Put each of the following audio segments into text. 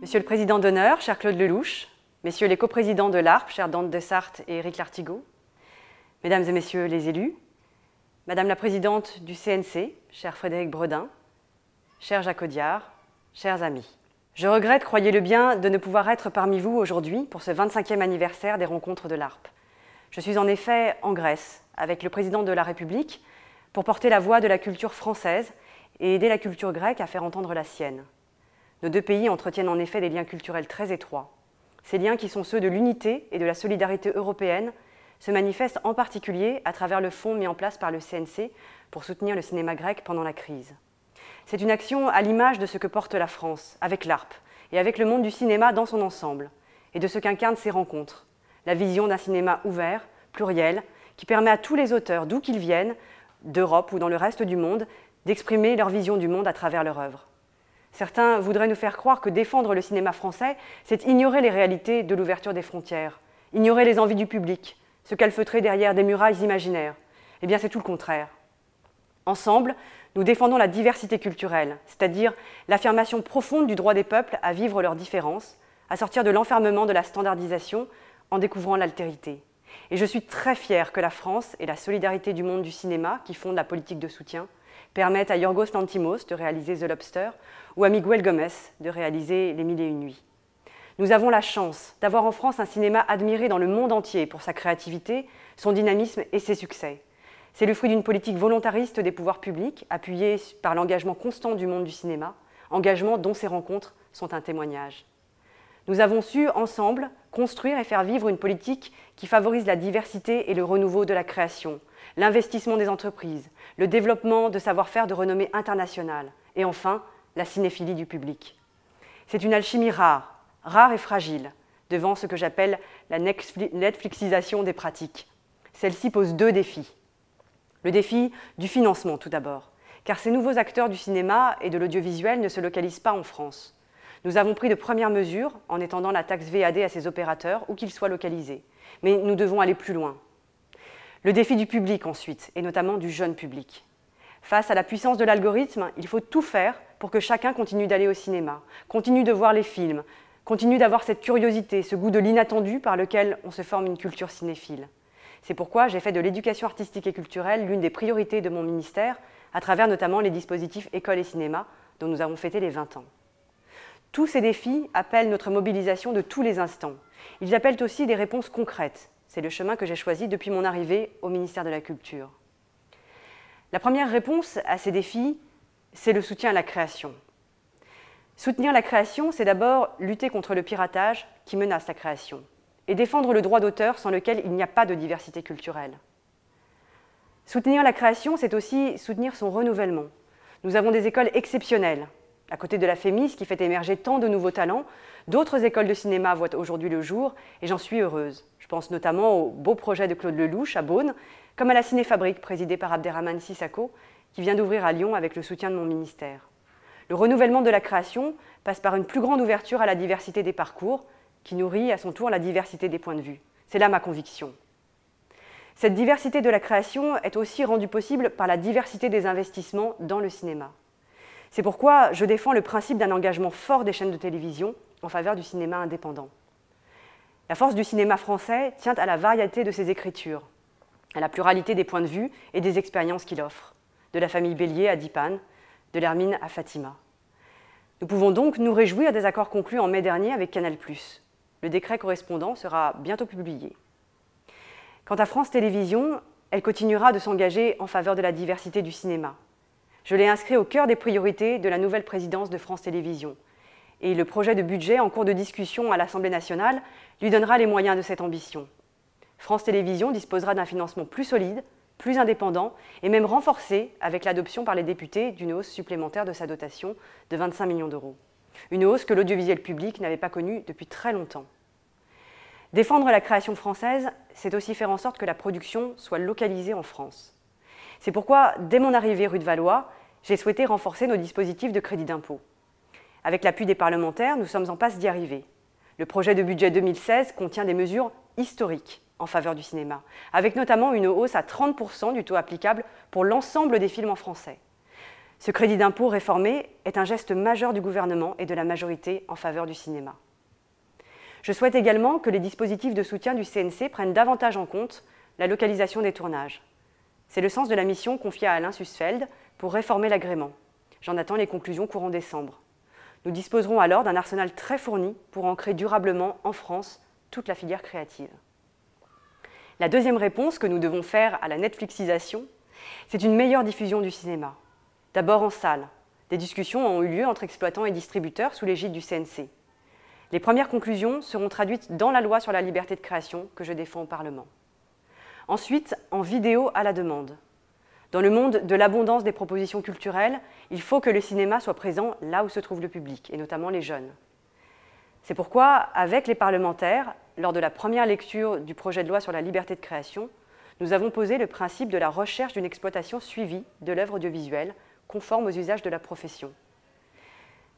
Monsieur le Président d'honneur, cher Claude Lelouch, Messieurs les coprésidents de l'ARP, cher Dante de et Eric Lartigot, Mesdames et Messieurs les élus, Madame la Présidente du CNC, cher Frédéric Bredin, cher Jacques Audiard, chers amis. Je regrette, croyez-le bien, de ne pouvoir être parmi vous aujourd'hui pour ce 25e anniversaire des rencontres de l'ARP. Je suis en effet en Grèce avec le président de la République pour porter la voix de la culture française et aider la culture grecque à faire entendre la sienne. Nos deux pays entretiennent en effet des liens culturels très étroits. Ces liens qui sont ceux de l'unité et de la solidarité européenne se manifestent en particulier à travers le fonds mis en place par le CNC pour soutenir le cinéma grec pendant la crise. C'est une action à l'image de ce que porte la France, avec l'ARP, et avec le monde du cinéma dans son ensemble, et de ce qu'incarnent ces rencontres. La vision d'un cinéma ouvert, pluriel, qui permet à tous les auteurs, d'où qu'ils viennent, d'Europe ou dans le reste du monde, d'exprimer leur vision du monde à travers leur œuvre. Certains voudraient nous faire croire que défendre le cinéma français, c'est ignorer les réalités de l'ouverture des frontières, ignorer les envies du public, se calfeutrer derrière des murailles imaginaires. Eh bien, c'est tout le contraire. Ensemble, nous défendons la diversité culturelle, c'est-à-dire l'affirmation profonde du droit des peuples à vivre leurs différences, à sortir de l'enfermement de la standardisation en découvrant l'altérité. Et je suis très fière que la France et la solidarité du monde du cinéma, qui fondent la politique de soutien, permettent à Yorgos Lanthimos de réaliser The Lobster ou à Miguel Gomez de réaliser Les Mille et Une Nuits. Nous avons la chance d'avoir en France un cinéma admiré dans le monde entier pour sa créativité, son dynamisme et ses succès. C'est le fruit d'une politique volontariste des pouvoirs publics, appuyée par l'engagement constant du monde du cinéma, engagement dont ces rencontres sont un témoignage. Nous avons su, ensemble, construire et faire vivre une politique qui favorise la diversité et le renouveau de la création, l'investissement des entreprises, le développement de savoir-faire de renommée internationale et enfin la cinéphilie du public. C'est une alchimie rare, rare et fragile, devant ce que j'appelle la Netflixisation des pratiques. Celle-ci pose deux défis. Le défi du financement tout d'abord, car ces nouveaux acteurs du cinéma et de l'audiovisuel ne se localisent pas en France. Nous avons pris de premières mesures en étendant la taxe VAD à ces opérateurs où qu'ils soient localisés, mais nous devons aller plus loin. Le défi du public ensuite, et notamment du jeune public. Face à la puissance de l'algorithme, il faut tout faire pour que chacun continue d'aller au cinéma, continue de voir les films, continue d'avoir cette curiosité, ce goût de l'inattendu par lequel on se forme une culture cinéphile. C'est pourquoi j'ai fait de l'éducation artistique et culturelle l'une des priorités de mon ministère, à travers notamment les dispositifs école et cinéma, dont nous avons fêté les 20 ans. Tous ces défis appellent notre mobilisation de tous les instants. Ils appellent aussi des réponses concrètes, c'est le chemin que j'ai choisi depuis mon arrivée au ministère de la Culture. La première réponse à ces défis, c'est le soutien à la création. Soutenir la création, c'est d'abord lutter contre le piratage qui menace la création et défendre le droit d'auteur sans lequel il n'y a pas de diversité culturelle. Soutenir la création, c'est aussi soutenir son renouvellement. Nous avons des écoles exceptionnelles à côté de la FEMIS qui fait émerger tant de nouveaux talents, d'autres écoles de cinéma voient aujourd'hui le jour et j'en suis heureuse. Je pense notamment au beau projet de Claude Lelouch à Beaune, comme à la Cinéfabrique présidée par Abderrahman Sissako qui vient d'ouvrir à Lyon avec le soutien de mon ministère. Le renouvellement de la création passe par une plus grande ouverture à la diversité des parcours, qui nourrit à son tour la diversité des points de vue. C'est là ma conviction. Cette diversité de la création est aussi rendue possible par la diversité des investissements dans le cinéma. C'est pourquoi je défends le principe d'un engagement fort des chaînes de télévision en faveur du cinéma indépendant. La force du cinéma français tient à la variété de ses écritures, à la pluralité des points de vue et des expériences qu'il offre, de la famille Bélier à Dipane, de l'Hermine à Fatima. Nous pouvons donc nous réjouir des accords conclus en mai dernier avec Canal+. Le décret correspondant sera bientôt publié. Quant à France Télévisions, elle continuera de s'engager en faveur de la diversité du cinéma, je l'ai inscrit au cœur des priorités de la nouvelle présidence de France Télévisions. Et le projet de budget en cours de discussion à l'Assemblée nationale lui donnera les moyens de cette ambition. France Télévisions disposera d'un financement plus solide, plus indépendant et même renforcé avec l'adoption par les députés d'une hausse supplémentaire de sa dotation de 25 millions d'euros. Une hausse que l'audiovisuel public n'avait pas connue depuis très longtemps. Défendre la création française, c'est aussi faire en sorte que la production soit localisée en France. C'est pourquoi, dès mon arrivée rue de Valois, j'ai souhaité renforcer nos dispositifs de crédit d'impôt. Avec l'appui des parlementaires, nous sommes en passe d'y arriver. Le projet de budget 2016 contient des mesures historiques en faveur du cinéma, avec notamment une hausse à 30% du taux applicable pour l'ensemble des films en français. Ce crédit d'impôt réformé est un geste majeur du gouvernement et de la majorité en faveur du cinéma. Je souhaite également que les dispositifs de soutien du CNC prennent davantage en compte la localisation des tournages. C'est le sens de la mission confiée à Alain Susfeld pour réformer l'agrément. J'en attends les conclusions courant décembre. Nous disposerons alors d'un arsenal très fourni pour ancrer durablement en France toute la filière créative. La deuxième réponse que nous devons faire à la Netflixisation, c'est une meilleure diffusion du cinéma. D'abord en salle. Des discussions ont eu lieu entre exploitants et distributeurs sous l'égide du CNC. Les premières conclusions seront traduites dans la loi sur la liberté de création que je défends au Parlement. Ensuite, en vidéo à la demande. Dans le monde de l'abondance des propositions culturelles, il faut que le cinéma soit présent là où se trouve le public, et notamment les jeunes. C'est pourquoi, avec les parlementaires, lors de la première lecture du projet de loi sur la liberté de création, nous avons posé le principe de la recherche d'une exploitation suivie de l'œuvre audiovisuelle conforme aux usages de la profession.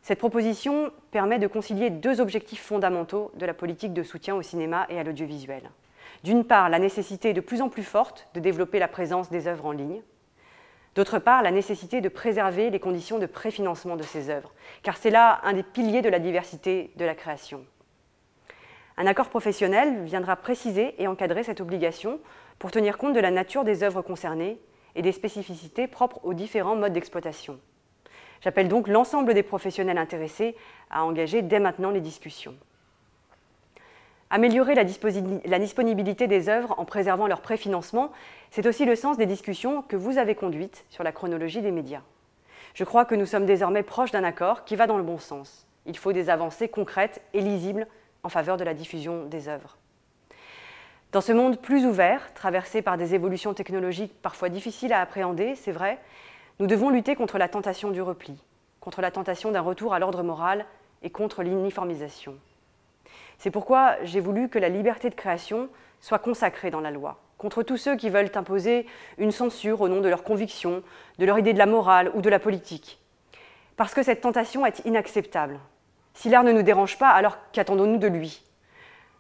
Cette proposition permet de concilier deux objectifs fondamentaux de la politique de soutien au cinéma et à l'audiovisuel. D'une part, la nécessité de plus en plus forte de développer la présence des œuvres en ligne. D'autre part, la nécessité de préserver les conditions de préfinancement de ces œuvres, car c'est là un des piliers de la diversité de la création. Un accord professionnel viendra préciser et encadrer cette obligation pour tenir compte de la nature des œuvres concernées et des spécificités propres aux différents modes d'exploitation. J'appelle donc l'ensemble des professionnels intéressés à engager dès maintenant les discussions. Améliorer la, disponibilité des œuvres en préservant leur préfinancement, c'est aussi le sens des discussions que vous avez conduites sur la chronologie des médias. Je crois que nous sommes désormais proches d'un accord qui va dans le bon sens. Il faut des avancées concrètes et lisibles en faveur de la diffusion des œuvres. Dans ce monde plus ouvert, traversé par des évolutions technologiques parfois difficiles à appréhender, c'est vrai, nous devons lutter contre la tentation du repli, contre la tentation d'un retour à l'ordre moral et contre l'uniformisation. C'est pourquoi j'ai voulu que la liberté de création soit consacrée dans la loi, contre tous ceux qui veulent imposer une censure au nom de leurs convictions, de leur idée de la morale ou de la politique. Parce que cette tentation est inacceptable. Si l'art ne nous dérange pas, alors qu'attendons-nous de lui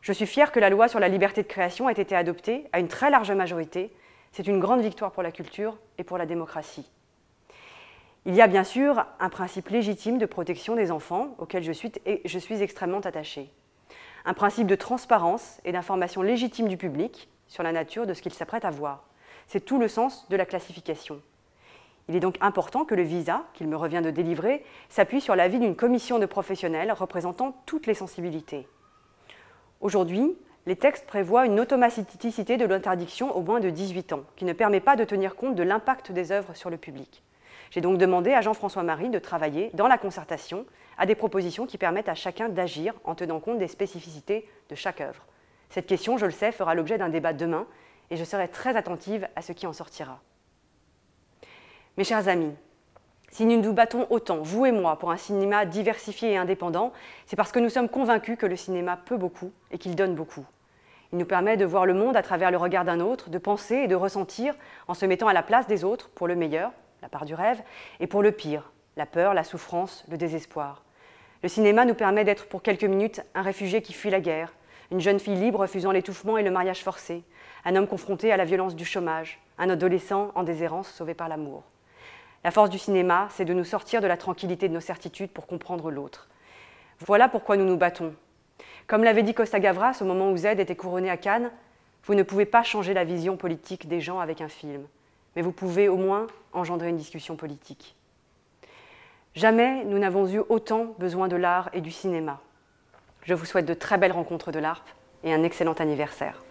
Je suis fière que la loi sur la liberté de création ait été adoptée à une très large majorité. C'est une grande victoire pour la culture et pour la démocratie. Il y a bien sûr un principe légitime de protection des enfants auquel je suis, je suis extrêmement attachée un principe de transparence et d'information légitime du public sur la nature de ce qu'il s'apprête à voir. C'est tout le sens de la classification. Il est donc important que le visa, qu'il me revient de délivrer, s'appuie sur l'avis d'une commission de professionnels représentant toutes les sensibilités. Aujourd'hui, les textes prévoient une automaticité de l'interdiction au moins de 18 ans, qui ne permet pas de tenir compte de l'impact des œuvres sur le public. J'ai donc demandé à Jean-François Marie de travailler dans la concertation à des propositions qui permettent à chacun d'agir en tenant compte des spécificités de chaque œuvre. Cette question, je le sais, fera l'objet d'un débat demain et je serai très attentive à ce qui en sortira. Mes chers amis, si nous nous battons autant, vous et moi, pour un cinéma diversifié et indépendant, c'est parce que nous sommes convaincus que le cinéma peut beaucoup et qu'il donne beaucoup. Il nous permet de voir le monde à travers le regard d'un autre, de penser et de ressentir en se mettant à la place des autres pour le meilleur, la part du rêve, et pour le pire, la peur, la souffrance, le désespoir. Le cinéma nous permet d'être pour quelques minutes un réfugié qui fuit la guerre, une jeune fille libre refusant l'étouffement et le mariage forcé, un homme confronté à la violence du chômage, un adolescent en déshérence sauvé par l'amour. La force du cinéma, c'est de nous sortir de la tranquillité de nos certitudes pour comprendre l'autre. Voilà pourquoi nous nous battons. Comme l'avait dit Costa Gavras au moment où Z était couronné à Cannes, vous ne pouvez pas changer la vision politique des gens avec un film, mais vous pouvez au moins engendrer une discussion politique. Jamais nous n'avons eu autant besoin de l'art et du cinéma. Je vous souhaite de très belles rencontres de l'ARP et un excellent anniversaire.